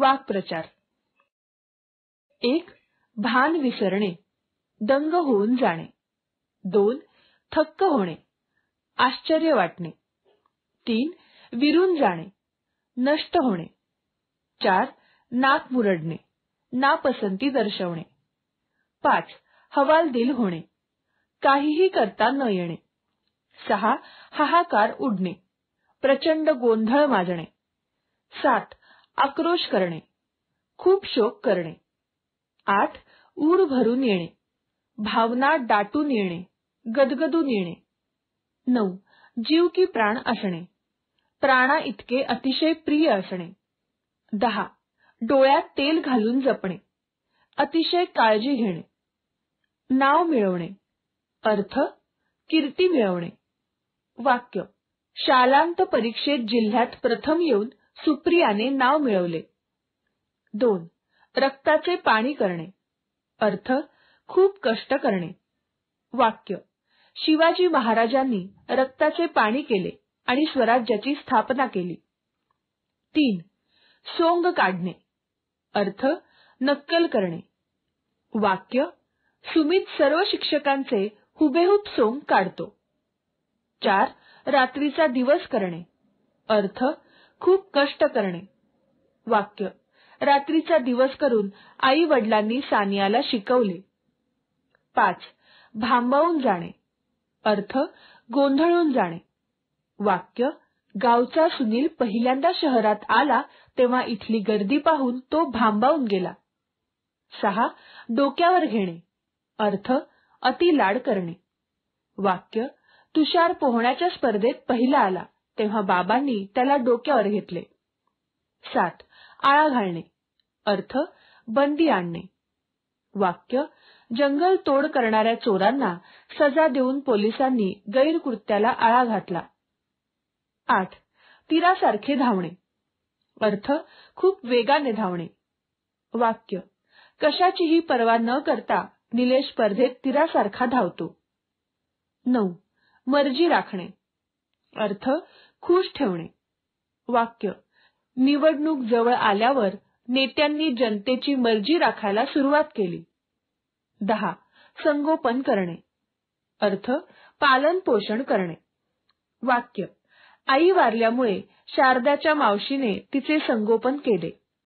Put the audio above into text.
वाक्प्रचार एक भान विसरणे दंग होऊन जाणे दोन थक्क होणे आश्चर्य वाटणे तीन विरून जाणे नष्ट होणे चार नाक मुरडणे नापसंती दर्शवणे पाच हवालदिल होणे काहीही करता न येणे सहा हाहाकार उडणे प्रचंड गोंधळ माजणे सात आक्रोश करणे खूप शोक करणे आठ ऊर भरून येणे भावना दाटून येणे गदगदून येणे नऊ जीव की प्राण असणे प्राणा इतके अतिशय प्रिय असणे दहा डोळ्यात तेल घालून जपणे अतिशय काळजी घेणे नाव मिळवणे अर्थ कीर्ती मिळवणे वाक्य शालांत परीक्षेत जिल्ह्यात प्रथम येऊन सुप्रियाने नाव मिळवले दोन रक्ताचे पाणी करणे अर्थ खूप कष्ट करणे वाक्य शिवाजी महाराजांनी रक्ताचे पाणी केले आणि स्वराज्याची स्थापना केली तीन सोंग काढणे अर्थ नक्कल करणे वाक्य सुमित सर्व शिक्षकांचे हुबेहूब सोंग काढतो चार रात्रीचा दिवस करणे अर्थ खूप कष्ट करणे वाक्य रात्रीचा दिवस करून आई वडिलांनी सानियाला शिकवले पाच भांबावून जाणे अर्थ गोंधळून जाणे वाक्य गावचा सुनील पहिल्यांदा शहरात आला तेव्हा इथली गर्दी पाहून तो भांबावून गेला सहा डोक्यावर घेणे अर्थ अति लाड करणे वाक्य तुषार पोहण्याच्या स्पर्धेत पहिला आला तेव्हा बाबांनी त्याला डोक्यावर घेतले सात आळा घालणे अर्थ बंदी आणणे वाक्य जंगल तोड करणाऱ्या चोरांना सजा देऊन पोलिसांनी गैरकृत्याला आळा घातला आठ तीरासारखे धावणे अर्थ खूप वेगाने धावणे वाक्य कशाचीही पर्वा न करता निलेश स्पर्धेत तीरासारखा धावतो नऊ मर्जी राखणे अर्थ खुश ठेवणे वाक्य निवडणूक जवळ आल्यावर नेत्यांनी जनतेची मर्जी राखायला सुरुवात केली दहा संगोपन करणे अर्थ पालन पोषण करणे वाक्य आई वारल्यामुळे शारदाच्या मावशीने तिचे संगोपन केले